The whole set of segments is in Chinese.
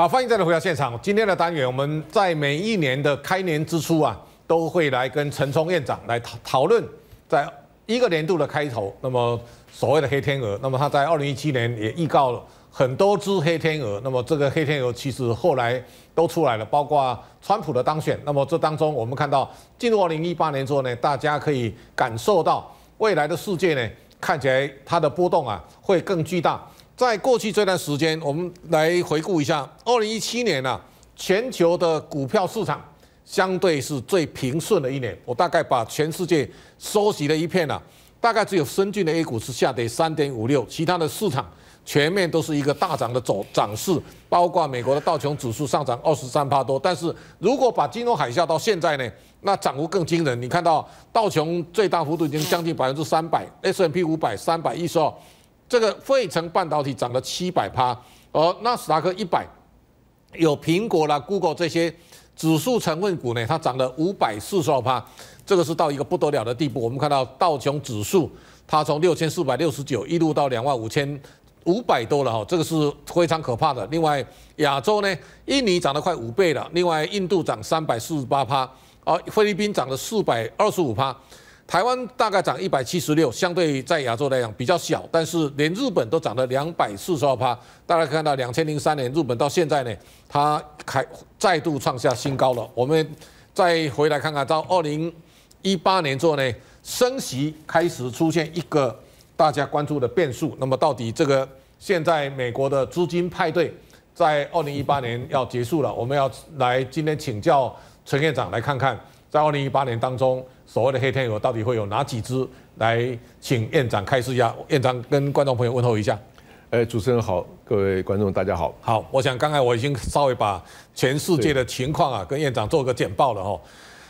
好，欢迎再来回到现场。今天的单元，我们在每一年的开年之初啊，都会来跟陈冲院长来讨讨论，在一个年度的开头，那么所谓的黑天鹅。那么他在二零一七年也预告了很多只黑天鹅。那么这个黑天鹅其实后来都出来了，包括川普的当选。那么这当中，我们看到进入二零一八年之后呢，大家可以感受到未来的世界呢，看起来它的波动啊，会更巨大。在过去这段时间，我们来回顾一下，二零一七年呢，全球的股票市场相对是最平顺的一年。我大概把全世界收集了一片呢，大概只有深圳的 A 股是下跌三点五六，其他的市场全面都是一个大涨的走涨势，包括美国的道琼指数上涨二十三帕多。但是如果把金融海啸到现在呢，那涨幅更惊人。你看到道琼最大幅度已经将近百分之三百，S n P 五百三百一十二。这个费城半导体涨了七百趴，而纳斯达克一百有苹果啦、Google 这些指数成分股呢，它涨了五百四十二趴，这个是到一个不得了的地步。我们看到道琼指数，它从六千四百六十九一路到两万五千五百多了哈，这个是非常可怕的。另外，亚洲呢，印尼涨了快五倍了，另外印度涨三百四十八趴，而菲律宾涨了四百二十五趴。台湾大概涨一百七十六，相对在亚洲来讲比较小，但是连日本都涨了两百四十二趴。大家看到两千零三年日本到现在呢，它开再度创下新高了。我们再回来看看到二零一八年之后呢，升息开始出现一个大家关注的变数。那么到底这个现在美国的资金派对在二零一八年要结束了，我们要来今天请教陈院长来看看。在二零一八年当中，所谓的黑天鹅到底会有哪几只？来，请院长开示一下。院长跟观众朋友问候一下。呃，主持人好，各位观众大家好。好，我想刚才我已经稍微把全世界的情况啊，跟院长做个简报了哈。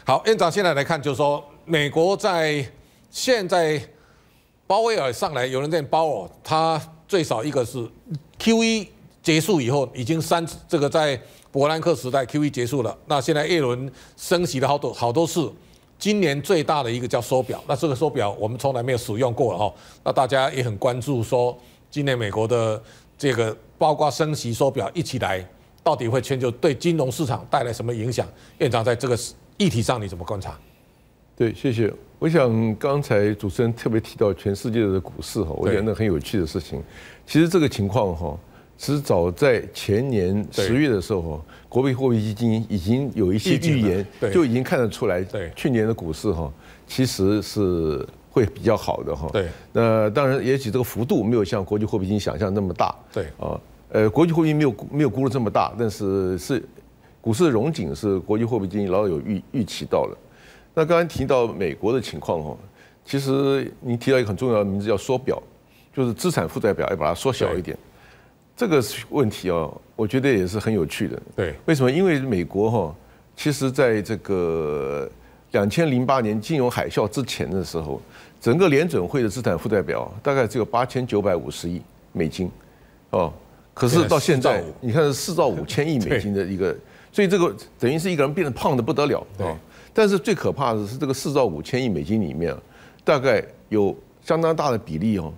好，院长现在来看，就是说美国在现在鲍威尔上来，有人在鲍尔，他最少一个是 Q 一。结束以后，已经三这个在伯兰克时代 QE 结束了。那现在一轮升息了好多好多次，今年最大的一个叫手表。那这个手表我们从来没有使用过哈。那大家也很关注，说今年美国的这个包括升息手表一起来，到底会全球对金融市场带来什么影响？院长在这个议题上你怎么观察？对，谢谢。我想刚才主持人特别提到全世界的股市哈，我觉得很有趣的事情。其实这个情况哈。其实早在前年十月的时候，国币货币基金已经有一些预言，就已经看得出来，去年的股市哈其实是会比较好的哈。对，那当然，也许这个幅度没有像国际货币基金想象那么大。对，啊，呃，国际货币没有没有估的这么大，但是是股市的融景是国际货币基金老有预预期到了。那刚刚提到美国的情况哈，其实你提到一个很重要的名字叫缩表，就是资产负债表要把它缩小一点。这个问题哦，我觉得也是很有趣的。对，为什么？因为美国哈，其实在这个两千零八年金融海啸之前的时候，整个联准会的资产负债表大概只有八千九百五十亿美金，哦，可是到现在，你看是四兆五 千亿美金的一个，所以这个等于是一个人变得胖的不得了啊。但是最可怕的是这个四兆五千亿美金里面，大概有相当大的比例哦，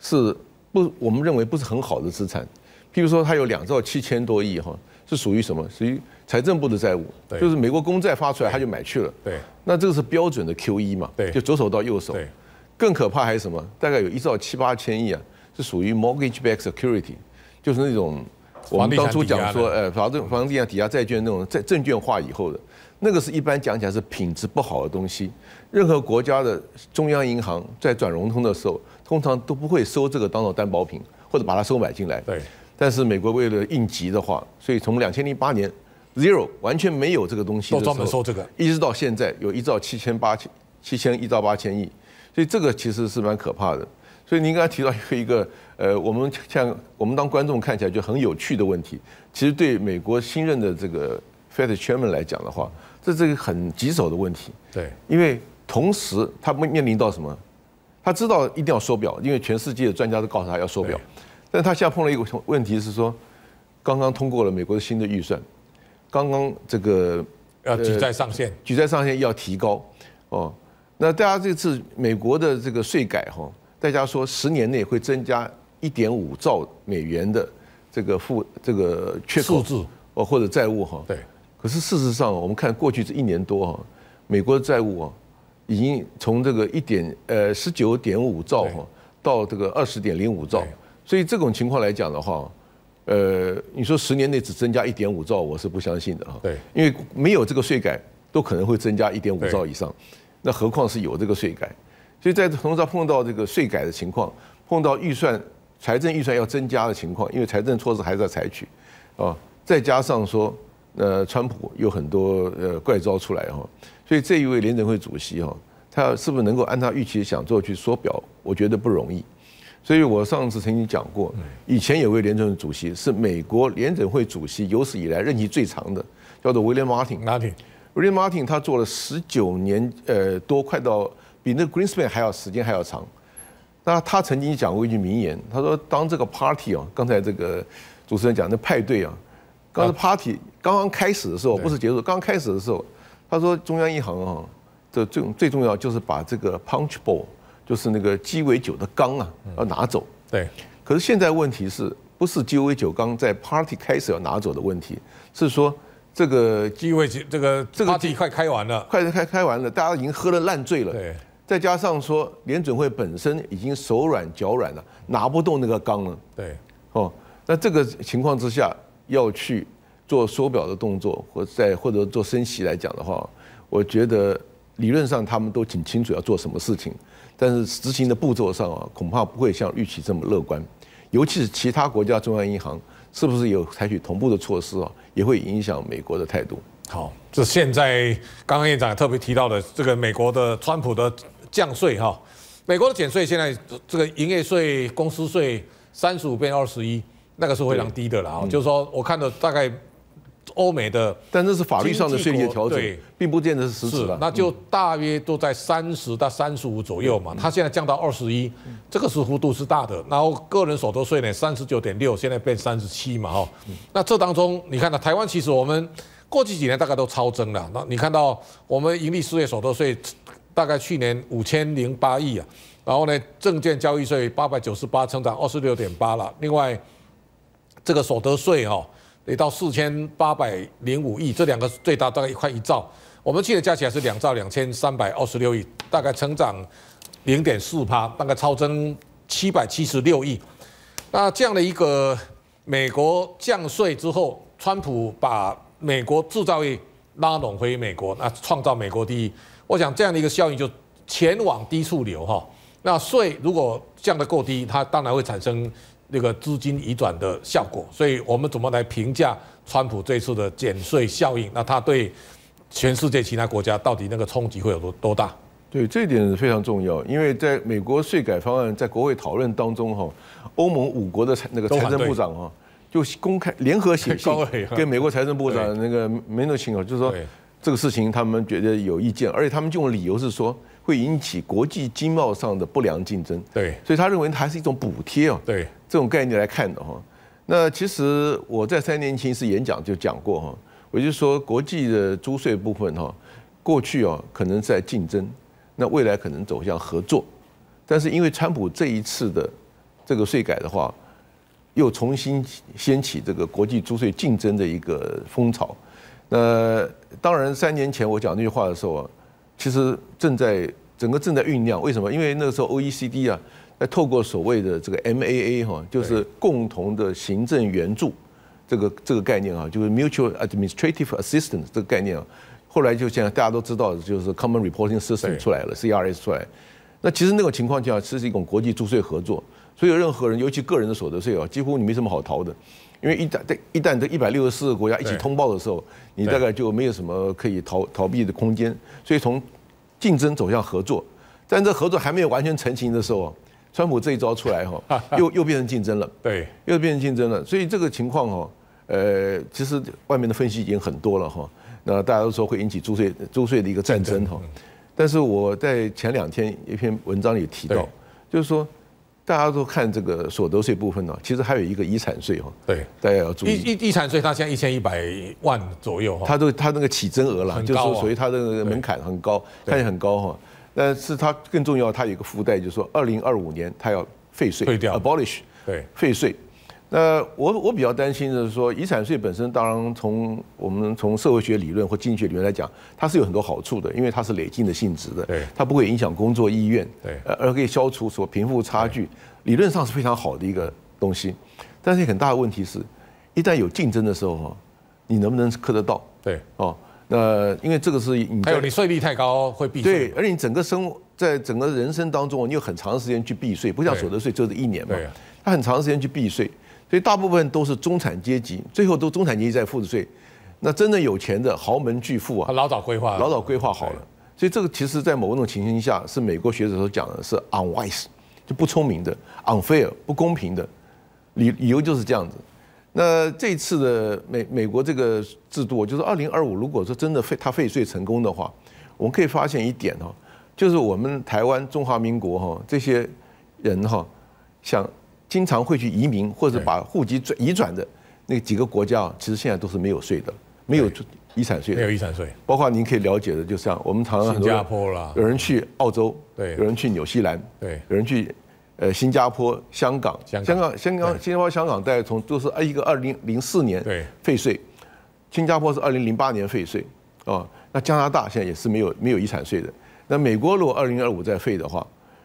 是。不，我们认为不是很好的资产，譬如说，它有两兆七千多亿哈，是属于什么？属于财政部的债务，就是美国公债发出来，他就买去了。对，那这个是标准的 Q 一嘛？对，就左手到右手。对，更可怕还是什么？大概有一兆七八千亿啊，是属于 mortgage b a c k security，就是那种我们当初讲说，呃，房房房地产抵押债券那种在证券化以后的那个，是一般讲起来是品质不好的东西。任何国家的中央银行在转融通的时候。通常都不会收这个当做担保品，或者把它收买进来。对。但是美国为了应急的话，所以从两千零八年，zero 完全没有这个东西专门收这个，一直到现在有一兆七千八千七千一兆八千亿，所以这个其实是蛮可怕的。所以您刚才提到一个一个呃，我们像我们当观众看起来就很有趣的问题，其实对美国新任的这个 Fed Chairman 来讲的话，这是一个很棘手的问题。对。因为同时他们面临到什么？他知道一定要收表，因为全世界的专家都告诉他要收表。但他现在碰到一个问题是说，刚刚通过了美国的新的预算，刚刚这个举债上限举债上限要提高哦。那大家这次美国的这个税改哈，大家说十年内会增加一点五兆美元的这个负这个缺口数字哦或者债务哈。对。可是事实上我们看过去这一年多哈，美国的债务啊。已经从这个一点呃十九点五兆哈到这个二十点零五兆，所以这种情况来讲的话，呃，你说十年内只增加一点五兆，我是不相信的哈。对，因为没有这个税改，都可能会增加一点五兆以上，那何况是有这个税改？所以在同时碰到这个税改的情况，碰到预算财政预算要增加的情况，因为财政措施还是要采取，啊，再加上说呃，川普有很多呃怪招出来哈。所以这一位联准会主席哈，他是不是能够按他预期想做去缩表，我觉得不容易。所以我上次曾经讲过，以前有位联准会主席是美国联准会主席有史以来任期最长的，叫做威廉·马丁。马丁，威廉·马丁，他做了十九年，呃，多快到比那 g r e e n 格林斯潘还要时间还要长。那他曾经讲过一句名言，他说：“当这个 party 哦，刚才这个主持人讲的派对啊，刚才 party 刚刚开始的时候，不是结束，刚开始的时候。”他说：“中央银行啊，这最最重要就是把这个 punch bowl，就是那个鸡尾酒的缸啊，要拿走。对。可是现在问题是不是鸡尾酒缸在 party 开始要拿走的问题？是说这个鸡尾酒这个这个 party 快开完了，快开开完了，大家已经喝了烂醉了。对。再加上说联准会本身已经手软脚软了，拿不动那个缸了。对。哦，那这个情况之下要去。”做缩表的动作，或在或者做升息来讲的话，我觉得理论上他们都挺清楚要做什么事情，但是执行的步骤上啊，恐怕不会像预期这么乐观。尤其是其他国家中央银行是不是有采取同步的措施啊，也会影响美国的态度。好，这现在刚刚院长特别提到的这个美国的川普的降税哈，美国的减税现在这个营业税、公司税三十五变二十一，那个是非常低的了啊。就是说我看了大概。欧美的，但那是法律上的税阶调整，并不见得是实质的。那就大约都在三十到三十五左右嘛。它现在降到二十一，这个是幅度是大的。然后个人所得税呢，三十九点六，现在变三十七嘛，哈。那这当中，你看到台湾其实我们过去几年大概都超增了。那你看到我们盈利事业所得税大概去年五千零八亿啊，然后呢，证券交易税八百九十八，成长二十六点八了。另外，这个所得税哈。得到四千八百零五亿，这两个最大大概一块一兆，我们去年加起来是两兆两千三百二十六亿，大概成长零点四趴，大概超增七百七十六亿。那这样的一个美国降税之后，川普把美国制造业拉拢回美国，那创造美国第一，我想这样的一个效应就前往低处流哈。那税如果降得够低，它当然会产生。那个资金移转的效果，所以我们怎么来评价川普这次的减税效应？那他对全世界其他国家到底那个冲击会有多多大？对，这一点非常重要，因为在美国税改方案在国会讨论当中，哈，欧盟五国的那个财政部长啊，就公开联合写信，跟美国财政部长那个梅诺辛啊，就是说这个事情他们觉得有意见，而且他们用理由是说会引起国际经贸上的不良竞争，对，所以他认为它是一种补贴哦。对。这种概念来看的哈，那其实我在三年前是演讲就讲过哈，我就说国际的租税部分哈，过去啊可能在竞争，那未来可能走向合作，但是因为川普这一次的这个税改的话，又重新掀起这个国际租税竞争的一个风潮，那当然三年前我讲那句话的时候啊，其实正在整个正在酝酿，为什么？因为那个时候 O E C D 啊。哎，透过所谓的这个 MAA 哈，就是共同的行政援助，这个这个概念啊，就是 mutual administrative assistance 这个概念啊，后来就像大家都知道，就是 common reporting system 出来了，CRS 出来，那其实那种情况下，其实一种国际注税合作，所以任何人，尤其个人的所得税啊，几乎你没什么好逃的，因为一旦在一旦这一百六十四个国家一起通报的时候，你大概就没有什么可以逃逃避的空间，所以从竞争走向合作，但这合作还没有完全成型的时候。川普这一招出来哈，又又变成竞争了。对，又变成竞争了。所以这个情况哈，呃，其实外面的分析已经很多了哈。那大家都说会引起租税租税的一个战争哈。但是我在前两天一篇文章也提到，就是说大家都看这个所得税部分呢，其实还有一个遗产税哈。对，大家要注意。遗遗产税它现在一千一百万左右哈。它都它那个起征额了，就是属于它的门槛很高，看起来很高哈。但是它更重要，它有个附带，就是说，二零二五年它要废税，掉，abolish，对，废税。那我我比较担心的是说，遗产税本身，当然从我们从社会学理论或经济学里面来讲，它是有很多好处的，因为它是累进的性质的，它不会影响工作意愿，对，而可以消除所贫富差距，理论上是非常好的一个东西。但是很大的问题是，一旦有竞争的时候，哈，你能不能克得到？对，哦。那因为这个是你还有你税率太高会避税对，而且你整个生在整个人生当中，你有很长时间去避税，不像所得税就是一年嘛，他很长时间去避税，所以大部分都是中产阶级，最后都中产阶级在付的税，那真的有钱的豪门巨富啊，他老早规划，老早规划好了，所以这个其实，在某种情形下，是美国学者所讲的是 unwise，就不聪明的，unfair 不公平的，理理由就是这样子。那这次的美美国这个制度，就是二零二五，如果说真的废它废税成功的话，我们可以发现一点哦，就是我们台湾中华民国哈这些人哈，想经常会去移民或者把户籍转移转的那几个国家，其实现在都是没有税的，没有遗产税，没有遗产税，包括您可以了解的，就像我们常常很多有人去澳洲，对，有人去纽西兰，对，有人去。呃，新加坡、香港、香港、香港、新加坡、香港，大概从都是啊，一个二零零四年废税，新加坡是二零零八年废税，哦，那加拿大现在也是没有没有遗产税的。那美国如果二零二五再废的话，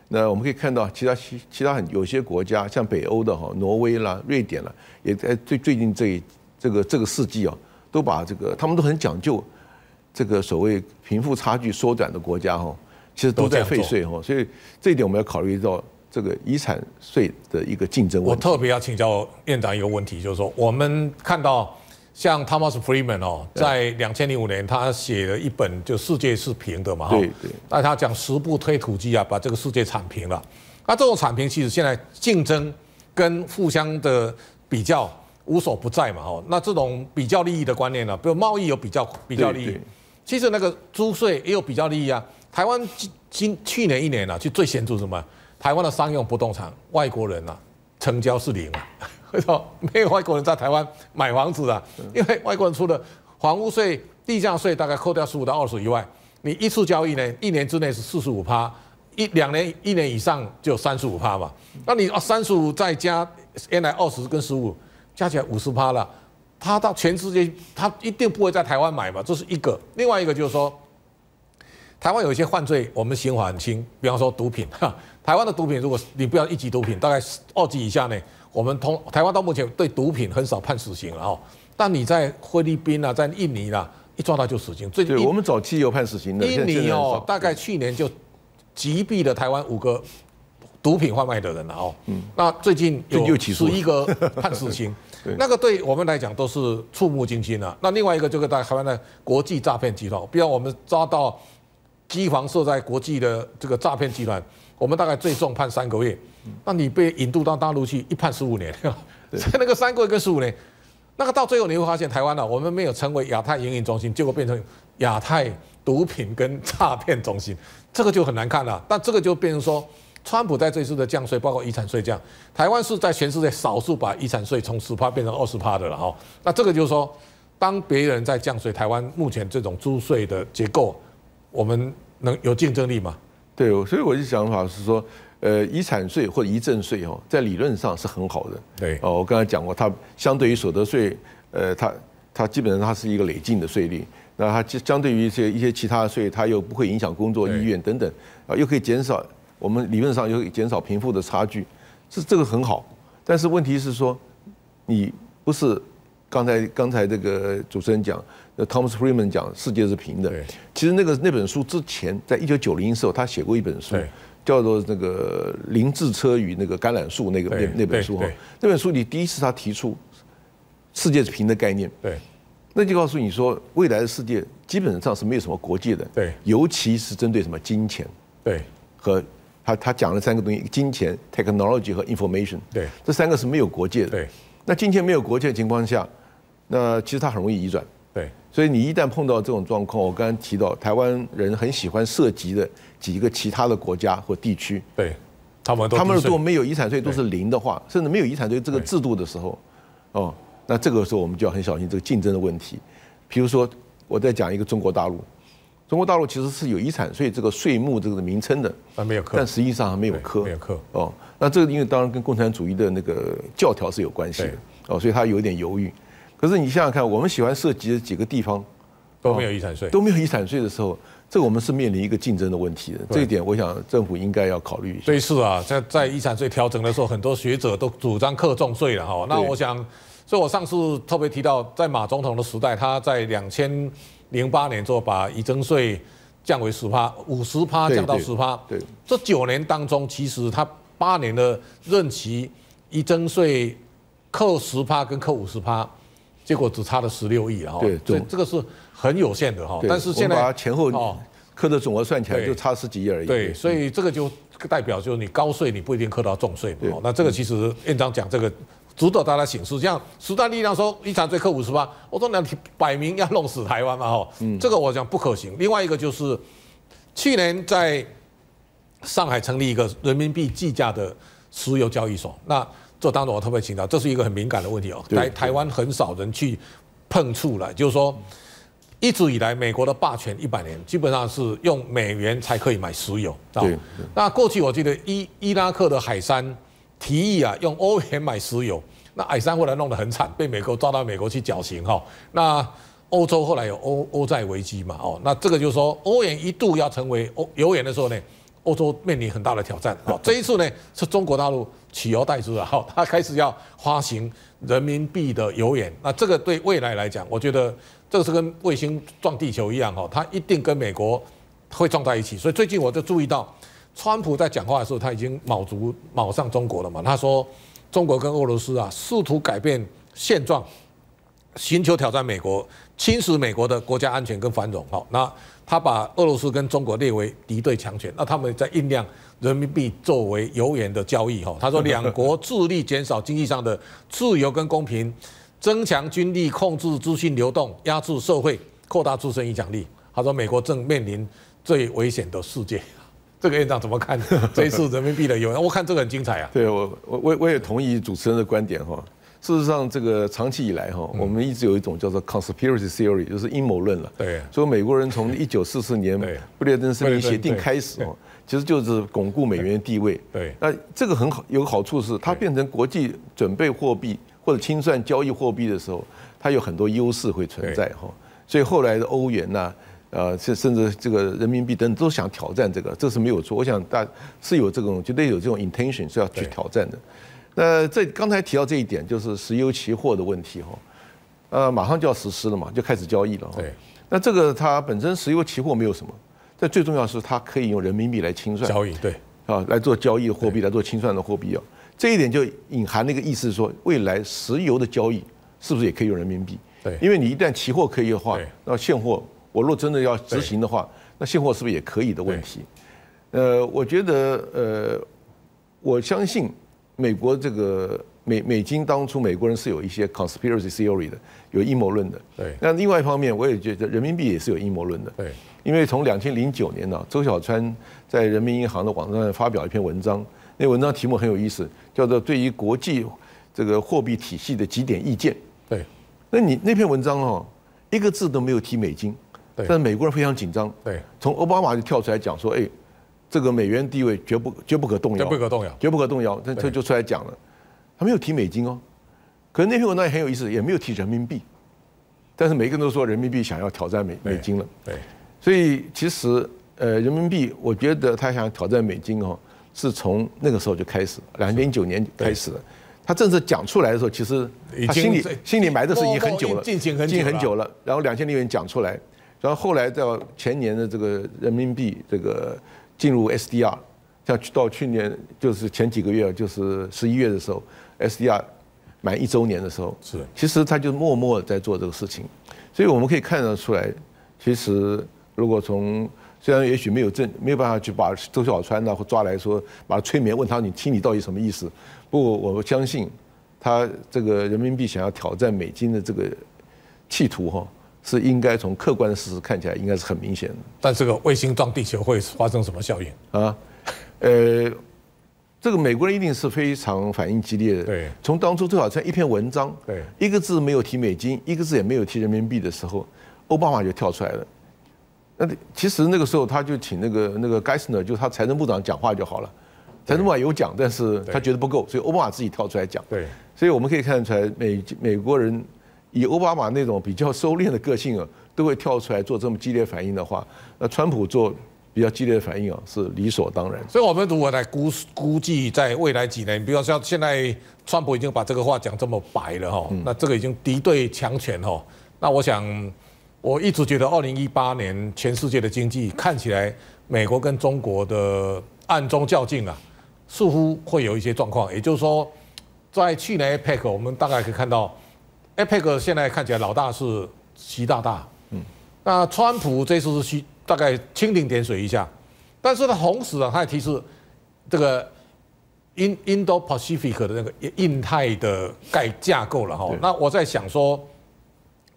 那我们可以看到，其他其其他很有些国家，像北欧的哈，挪威啦、瑞典啦，也在最最近这这个这个世纪啊，都把这个他们都很讲究，这个所谓贫富差距缩短的国家哈，其实都在废税哈，所以这一点我们要考虑到。这个遗产税的一个竞争问题，我特别要请教院长一个问题，就是说，我们看到像 Thomas Freeman 哦，在两千零五年，他写了一本，就世界是平的嘛哈，对对，但他讲十部推土机啊，把这个世界铲平了。那这种铲平，其实现在竞争跟互相的比较无所不在嘛哈。那这种比较利益的观念呢，比如贸易有比较比较利益，其实那个租税也有比较利益啊。台湾今今去年一年呢，就最显著什么？台湾的商用不动产，外国人啊，成交是零，为什么没有外国人在台湾买房子啊？因为外国人除了房屋税、地价税大概扣掉十五到二十以外，你一次交易呢，一年之内是四十五趴，一两年一年以上就三十五趴嘛。那你啊三十五再加原来二十跟十五，加起来五十趴了，他到全世界他一定不会在台湾买嘛，这是一个。另外一个就是说。台湾有一些犯罪，我们刑法很轻，比方说毒品。哈，台湾的毒品，如果你不要一级毒品，大概二级以下呢，我们通台湾到目前对毒品很少判死刑了哈。但你在菲律宾啊，在印尼啊，一抓到就死刑。最近我们早期有判死刑的。印尼哦，大概去年就，击毙了台湾五个毒品贩卖的人了哦。嗯。那最近有又起一个 判死刑，那个对我们来讲都是触目惊心了。那另外一个就是在台湾的国际诈骗集团，比方我们抓到。机房设在国际的这个诈骗集团，我们大概最重判三个月，那你被引渡到大陆去，一判十五年。在 那个三个月跟十五年，那个到最后你会发现，台湾呢，我们没有成为亚太营运中心，结果变成亚太毒品跟诈骗中心，这个就很难看了。但这个就变成说，川普在这次的降税，包括遗产税降，台湾是在全世界少数把遗产税从十趴变成二十趴的了哈。那这个就是说，当别人在降税，台湾目前这种租税的结构。我们能有竞争力吗？对，所以我的想法是说，呃，遗产税或遗赠税哦，在理论上是很好的。对，哦，我刚才讲过，它相对于所得税，呃，它它基本上它是一个累进的税率。那它相对于一些一些其他的税，它又不会影响工作意愿等等，啊，又可以减少我们理论上又减少贫富的差距，是这个很好。但是问题是说，你不是刚才刚才这个主持人讲。Thomas Friedman 讲世界是平的，其实那个那本书之前，在一九九零的时候，他写过一本书，叫做《那个零智车与那个橄榄树》那个那那本书。那本书里第一次他提出世界是平的概念。对，那就告诉你说，未来的世界基本上是没有什么国界的，对，尤其是针对什么金钱，对，和他他讲了三个东西：金钱、technology 和 information，对，这三个是没有国界的。对，那金钱没有国界的情况下，那其实它很容易移转。对，所以你一旦碰到这种状况，我刚刚提到台湾人很喜欢涉及的几个其他的国家或地区，对他们他们果没有遗产税都是零的话，甚至没有遗产税这个制度的时候，哦，那这个时候我们就要很小心这个竞争的问题。比如说，我在讲一个中国大陆，中国大陆其实是有遗产税这个税目这个名称的啊，没有课，但实际上还没有课，没有课哦。那这个因为当然跟共产主义的那个教条是有关系的哦，所以他有点犹豫。可是你想想看，我们喜欢涉及的几个地方都没有遗产税，都没有遗产税的时候，这我们是面临一个竞争的问题的。这一点，我想政府应该要考虑一下。对，是啊，在在遗产税调整的时候，很多学者都主张克重税了哈。那我想，所以我上次特别提到，在马总统的时代，他在两千零八年之后把遗征税降为十趴，五十趴降到十趴。对，这九年当中，其实他八年的任期，已增税扣十趴跟扣五十趴。结果只差了十六亿啊，对，这这个是很有限的哈。但是现在把它前后课的总额算起来，就差十几亿而已。对，所以这个就代表就是你高税，你不一定课到重税嘛。那这个其实院长讲这个主导大家醒示，像样十大力量说一场最刻五十八，我说你摆明要弄死台湾嘛。哦，这个我讲不可行。另外一个就是去年在上海成立一个人民币计价的石油交易所，那。这当中我特别强调，这是一个很敏感的问题哦，台台湾很少人去碰触了。就是说，一直以来美国的霸权一百年，基本上是用美元才可以买石油。对。那过去我记得伊伊拉克的海山提议啊，用欧元买石油，那海山后来弄得很惨，被美国抓到美国去绞刑哈。那欧洲后来有欧欧债危机嘛？哦，那这个就是说，欧元一度要成为油元的时候呢？欧洲面临很大的挑战。啊。这一次呢是中国大陆取而代之了。哈，他开始要发行人民币的油眼。那这个对未来来讲，我觉得这个是跟卫星撞地球一样。哈，它一定跟美国会撞在一起。所以最近我就注意到，川普在讲话的时候，他已经卯足卯上中国了嘛。他说，中国跟俄罗斯啊，试图改变现状，寻求挑战美国，侵蚀美国的国家安全跟繁荣。好，那。他把俄罗斯跟中国列为敌对强权，那他们在酝酿人民币作为油源的交易哈。他说两国致力减少经济上的自由跟公平，增强军力控制资讯流动，压制社会，扩大自身影响力。他说美国正面临最危险的世界。这个院长怎么看这一次人民币的油源？我看这个很精彩啊。对我我我我也同意主持人的观点哈。事实上，这个长期以来哈，我们一直有一种叫做 conspiracy theory，就是阴谋论了。对。所以美国人从一九四四年布列顿森林协定开始哦，其实就是巩固美元的地位。对。那这个很好，有个好处是，它变成国际准备货币或者清算交易货币的时候，它有很多优势会存在哈。所以后来的欧元呢，呃，甚至这个人民币等等都想挑战这个，这是没有错。我想大是有这种绝对有这种 intention 是要去挑战的。那这刚才提到这一点，就是石油期货的问题哈，呃，马上就要实施了嘛，就开始交易了。对，那这个它本身石油期货没有什么，但最重要是它可以用人民币来清算交易，对啊，来做交易的货币来做清算的货币啊，这一点就隐含那个意思说，未来石油的交易是不是也可以用人民币？对，因为你一旦期货可以的话，那现货我若真的要执行的话，那现货是不是也可以的问题？呃，我觉得呃，我相信。美国这个美美金当初美国人是有一些 conspiracy theory 的，有阴谋论的。对。那另外一方面，我也觉得人民币也是有阴谋论的。对。因为从两千零九年呢，周小川在人民银行的网站发表一篇文章，那文章题目很有意思，叫做《对于国际这个货币体系的几点意见》。对。那你那篇文章哦，一个字都没有提美金。对。但是美国人非常紧张。对。从奥巴马就跳出来讲说，哎。这个美元地位绝不绝不可动摇，绝不可动摇，绝不可动摇。他他就出来讲了，他没有提美金哦。可是那篇文章也很有意思，也没有提人民币。但是每个人都说人民币想要挑战美美金了。对，所以其实呃，人民币我觉得他想挑战美金哦，是从那个时候就开始，两千零九年开始。他正式讲出来的时候，其实心里心里埋的是已经很久了，经很久了。然后两千零元年讲出来，然后后来到前年的这个人民币这个。进入 SDR，像到去年就是前几个月，就是十一月的时候，SDR 满一周年的时候，是，其实他就默默在做这个事情，所以我们可以看得出来，其实如果从虽然也许没有证，没有办法去把周小川呢或抓来说，把他催眠，问他你听你到底什么意思？不，过我相信他这个人民币想要挑战美金的这个企图哈。是应该从客观的事实看起来，应该是很明显的。但这个卫星撞地球会发生什么效应啊？呃，这个美国人一定是非常反应激烈的。对，从当初最好像一篇文章，对，一个字没有提美金，一个字也没有提人民币的时候，奥巴马就跳出来了。那其实那个时候他就请那个那个盖斯呢，就是他财政部长讲话就好了。财政部长有讲，但是他觉得不够，所以奥巴马自己跳出来讲。对，所以我们可以看出来，美美国人。以奥巴马那种比较收敛的个性啊，都会跳出来做这么激烈反应的话，那川普做比较激烈的反应啊，是理所当然。所以，我们如果来估估计，在未来几年，比方像现在川普已经把这个话讲这么白了哈，那这个已经敌对强权哈。那我想，我一直觉得，二零一八年全世界的经济看起来，美国跟中国的暗中较劲啊，似乎会有一些状况。也就是说，在去年 PEP，我们大概可以看到。p e 现在看起来老大是习大大，嗯，那川普这次是习大概蜻蜓点水一下，但是呢，同时啊，他也提示这个 In Indo Pacific 的那个印印太的概架构了哈。那我在想说，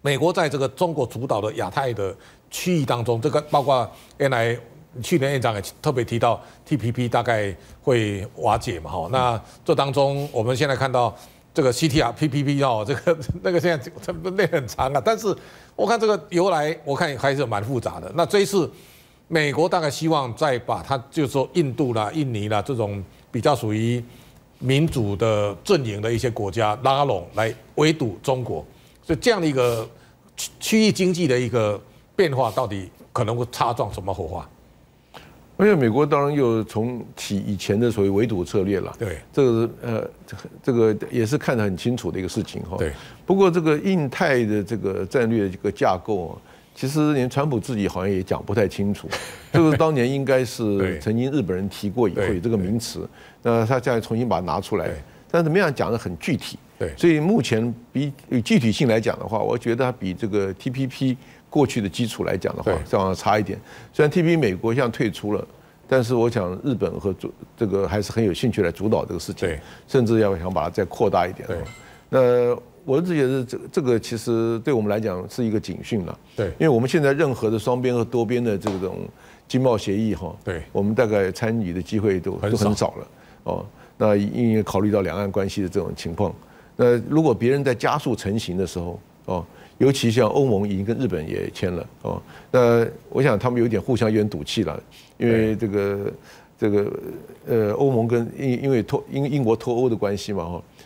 美国在这个中国主导的亚太的区域当中，这个包括原来去年院长也特别提到 TPP 大概会瓦解嘛哈。那这当中我们现在看到。这个 C T R P P P 哦，这个那个现在这这链很长啊，但是我看这个由来，我看还是蛮复杂的。那这一次美国大概希望再把它，就是说印度啦、印尼啦这种比较属于民主的阵营的一些国家拉拢来围堵中国，所以这样的一个区域经济的一个变化，到底可能会擦撞什么火花？而且美国当然又重启以前的所谓围堵策略了。对，这个是呃，这个也是看得很清楚的一个事情哈。对。不过这个印太的这个战略这个架构啊，其实连川普自己好像也讲不太清楚。这 个当年应该是曾经日本人提过，以后有这个名词。那他现在重新把它拿出来，但是么样讲得很具体。对。所以目前比具体性来讲的话，我觉得它比这个 TPP。过去的基础来讲的话，再往上差一点。虽然 T P 美国现在退出了，但是我想日本和主这个还是很有兴趣来主导这个事情，甚至要想把它再扩大一点。那我自己得这这个其实对我们来讲是一个警讯了。对，因为我们现在任何的双边和多边的这种经贸协议哈，对，我们大概参与的机会都都很少了。哦，那因为考虑到两岸关系的这种情况，那如果别人在加速成型的时候，哦。尤其像欧盟已经跟日本也签了哦，那我想他们有点互相有点赌气了，因为这个这个呃欧盟跟因因为脱英英国脱欧的关系嘛，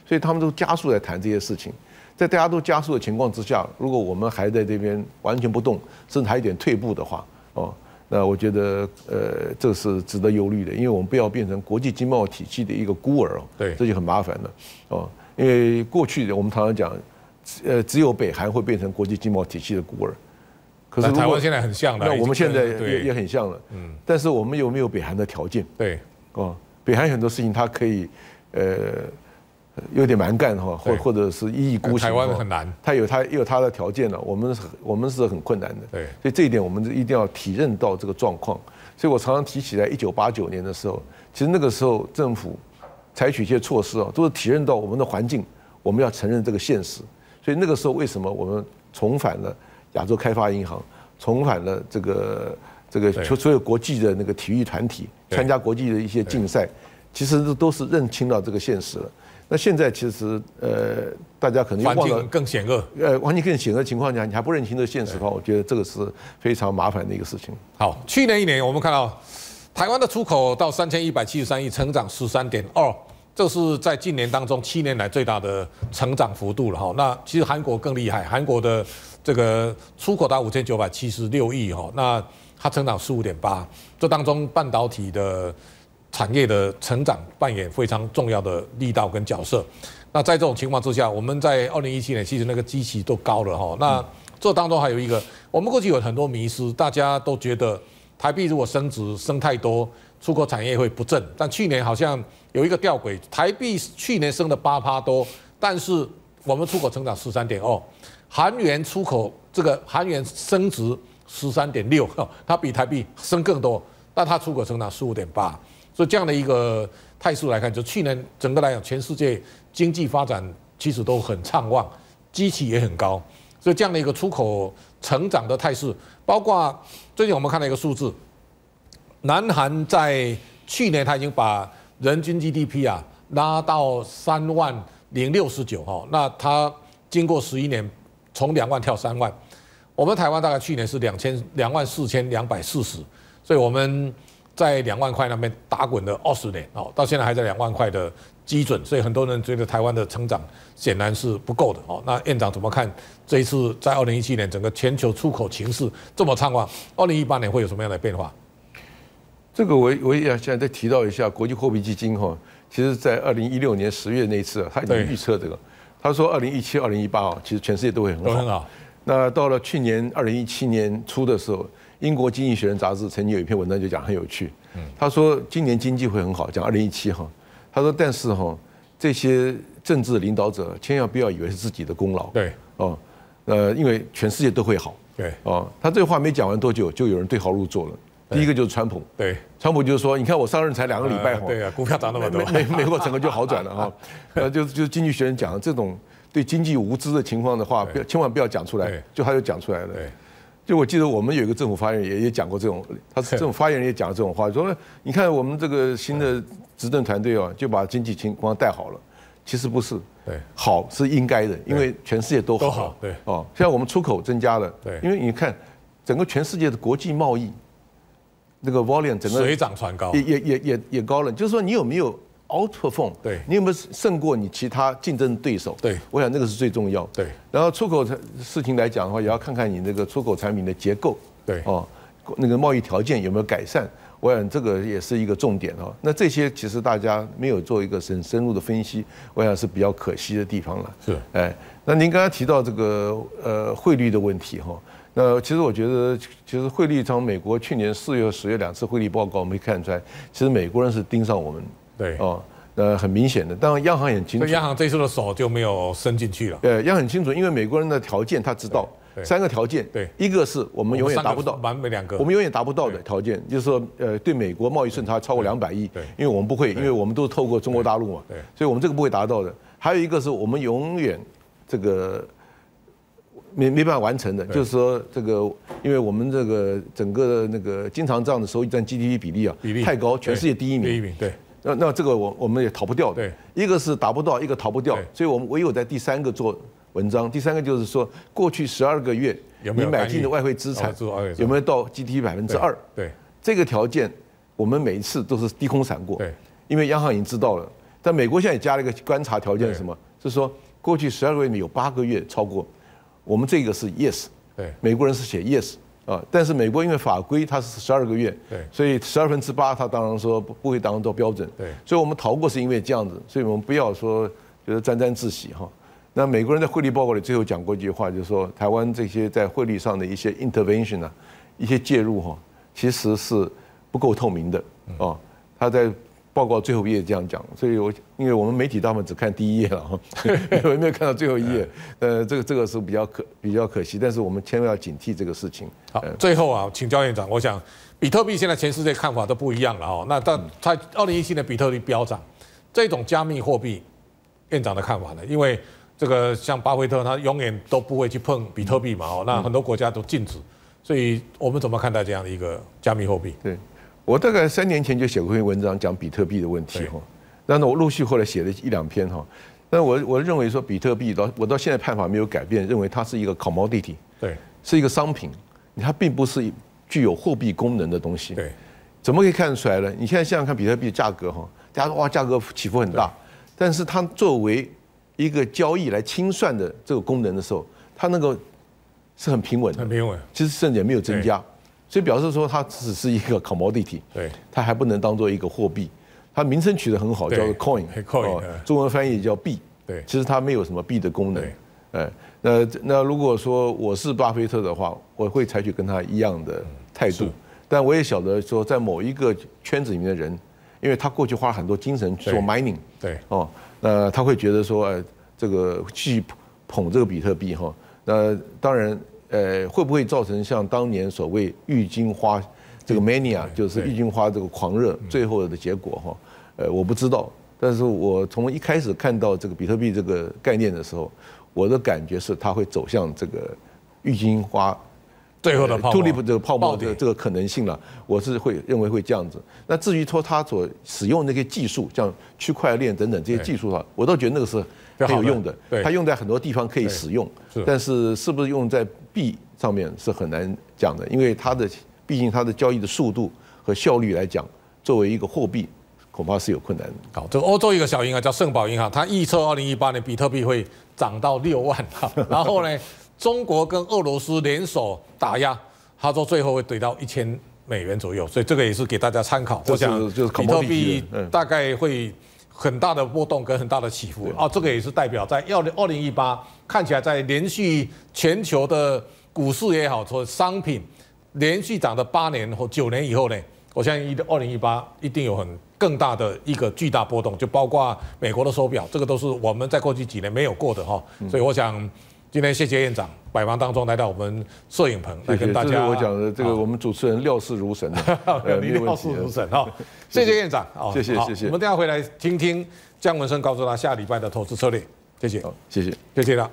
所以他们都加速在谈这些事情，在大家都加速的情况之下，如果我们还在这边完全不动，甚至还有点退步的话，哦，那我觉得呃这是值得忧虑的，因为我们不要变成国际经贸体系的一个孤儿哦，对，这就很麻烦了哦，因为过去我们常常讲。呃，只有北韩会变成国际经贸体系的孤儿。可是台湾现在很像的，那我们现在也也很像了。嗯，但是我们有没有北韩的条件？对，哦，北韩很多事情它可以，呃，有点蛮干哈，或或者是一意孤行。台湾很难，它有它有它的条件了，我们是我们是很困难的。对，所以这一点我们是一定要体认到这个状况。所以我常常提起来，一九八九年的时候，其实那个时候政府采取一些措施啊，都是体认到我们的环境，我们要承认这个现实。所以那个时候，为什么我们重返了亚洲开发银行，重返了这个这个所有国际的那个体育团体，参加国际的一些竞赛，其实都都是认清到这个现实了。那现在其实呃，大家可能环境更险恶，呃，环境更险恶情况下，你还不认清这现实的话，我觉得这个是非常麻烦的一个事情。好，去年一年我们看到台湾的出口到三千一百七十三亿，成长十三点二。这是在近年当中七年来最大的成长幅度了哈。那其实韩国更厉害，韩国的这个出口达五千九百七十六亿哈。那它成长十五点八，这当中半导体的产业的成长扮演非常重要的力道跟角色。那在这种情况之下，我们在二零一七年其实那个基期都高了哈。那这当中还有一个，我们过去有很多迷失，大家都觉得。台币如果升值升太多，出口产业会不振。但去年好像有一个吊诡，台币去年升了八趴多，但是我们出口成长十三点二，韩元出口这个韩元升值十三点六，它比台币升更多，但它出口成长十五点八。所以这样的一个态势来看，就去年整个来讲，全世界经济发展其实都很畅旺，机器也很高。所以这样的一个出口成长的态势。包括最近我们看到一个数字，南韩在去年他已经把人均 GDP 啊拉到三万零六十九哈，那它经过十一年从两万跳三万，我们台湾大概去年是两千两万四千两百四十，所以我们在两万块那边打滚了二十年哦，到现在还在两万块的基准，所以很多人觉得台湾的成长显然是不够的哦，那院长怎么看？这一次在二零一七年，整个全球出口情势这么畅旺，二零一八年会有什么样的变化？这个我我也现在再提到一下，国际货币基金哈，其实在二零一六年十月那一次他已经预测这个，他说二零一七、二零一八哦，其实全世界都会很好。很好。那到了去年二零一七年初的时候，英国经济学人杂志曾经有一篇文章就讲很有趣，他说今年经济会很好，讲二零一七哈，他说但是哈，这些政治领导者千万不要以为是自己的功劳。对哦。呃，因为全世界都会好，对，哦，他这话没讲完多久，就有人对号入座了。第一个就是川普，对，川普就是说，你看我上任才两个礼拜，对啊，股票涨那么多，美国整个就好转了哈。呃，就就是经济学人讲的这种对经济无知的情况的话，不要千万不要讲出来，就他就讲出来了。就我记得我们有一个政府发言人也也讲过这种，他是这 种发言人也讲了这种话，说你看我们这个新的执政团队哦，就把经济情况带好了。其实不是，对，好是应该的，因为全世界都好，对，哦，现在我们出口增加了，对，因为你看，整个全世界的国际贸易，那个 volume 整个水涨船高，也也也也也高了，就是说你有没有 outperform，对，你有没有胜过你其他竞争对手，对，我想那个是最重要，对，然后出口事情来讲的话，也要看看你那个出口产品的结构，对，哦，那个贸易条件有没有改善。我想这个也是一个重点哦。那这些其实大家没有做一个很深入的分析，我想是比较可惜的地方了。是，哎，那您刚才提到这个呃汇率的问题哈，那其实我觉得，其实汇率从美国去年四月、十月两次汇率报告，我们可以看出来，其实美国人是盯上我们。对。哦，呃，很明显的，当然央行也很清楚。央行这次的手就没有伸进去了。呃，央行很清楚，因为美国人的条件他知道。三个条件，一个是我们永远达不到，完美两个，我们永远达不到的条件，就是说，呃，对美国贸易顺差超过两百亿，对，因为我们不会，因为我们都是透过中国大陆嘛，对，所以我们这个不会达到的。还有一个是我们永远这个没没办法完成的，就是说这个，因为我们这个整个的那个经常账的收益占 GDP 比例啊，比例太高，全世界第一名，第一名，对，那那这个我我们也逃不掉，对，一个是达不到，一个逃不掉，所以我们唯有在第三个做。文章第三个就是说，过去十二个月你买进的外汇资产有没有到 GDP 百分之二？对，这个条件我们每一次都是低空闪过。对，因为央行已经知道了。但美国现在加了一个观察条件，什么？是说过去十二个月里面有八个月超过。我们这个是 Yes，对，美国人是写 Yes，啊，但是美国因为法规它是十二个月，对，所以十二分之八，他当然说不不会达到标准。对，所以我们逃过是因为这样子，所以我们不要说觉得沾沾自喜哈。那美国人在汇率报告里最后讲过一句话，就是说台湾这些在汇率上的一些 intervention 呢，一些介入哈，其实是不够透明的哦。他在报告最后一页这样讲，所以我因为我们媒体大部分只看第一页了，我 没有看到最后一页。呃，这个这个是比较可比较可惜，但是我们千万要警惕这个事情。好，最后啊，请教院长，我想比特币现在全世界看法都不一样了哦。那但他二零一七年比特币飙涨，这种加密货币，院长的看法呢？因为这个像巴菲特，他永远都不会去碰比特币嘛哦，那很多国家都禁止，所以我们怎么看待这样的一个加密货币？对，我大概三年前就写过篇文章讲比特币的问题哈，然是我陆续后来写了一两篇哈，但我我认为说比特币到我到现在看法没有改变，认为它是一个 commodity，对，是一个商品，它并不是具有货币功能的东西，对，怎么可以看得出来呢？你现在想想看比特币的价格哈，大家说哇价格起伏很大，但是它作为一个交易来清算的这个功能的时候，它那个是很平稳的，很平稳，其实甚至也没有增加，所以表示说它只是一个 commodity，对，它还不能当做一个货币，它名称取得很好，叫做 coin，coin 哦，中文翻译叫币，对，其实它没有什么币的功能，哎，那那如果说我是巴菲特的话，我会采取跟他一样的态度，但我也晓得说在某一个圈子里面的人。因为他过去花了很多精神做 mining，对哦，那他会觉得说，哎，这个去捧捧这个比特币哈，那当然，呃，会不会造成像当年所谓郁金花这个 mania，就是郁金花这个狂热，最后的结果哈，呃，我不知道，但是我从一开始看到这个比特币这个概念的时候，我的感觉是它会走向这个郁金花。最后的泡沫，这个泡沫，这个这个可能性了，我是会认为会这样子。那至于说他所使用那些技术，像区块链等等这些技术的话，我倒觉得那个是很有用的，它用在很多地方可以使用。但是是不是用在币上面是很难讲的，因为它的毕竟它的交易的速度和效率来讲，作为一个货币，恐怕是有困难。的。好，这个欧洲一个小银行叫圣宝银行，它预测二零一八年比特币会涨到六万了，然后呢？中国跟俄罗斯联手打压，他说最后会怼到一千美元左右，所以这个也是给大家参考。我想就是比特币大概会很大的波动跟很大的起伏哦，这个也是代表在二零二零一八看起来在连续全球的股市也好，或商品连续涨了八年或九年以后呢，我相信二零一八一定有很更大的一个巨大波动，就包括美国的手表，这个都是我们在过去几年没有过的哈，所以我想。今天谢谢院长，百忙当中来到我们摄影棚来跟大家，我讲的这个，我们主持人料事如神啊，料事如神哈。谢谢院长好，谢谢谢谢，我们等下回来听听姜文生告诉他下礼拜的投资策略，谢谢，谢谢，谢谢了。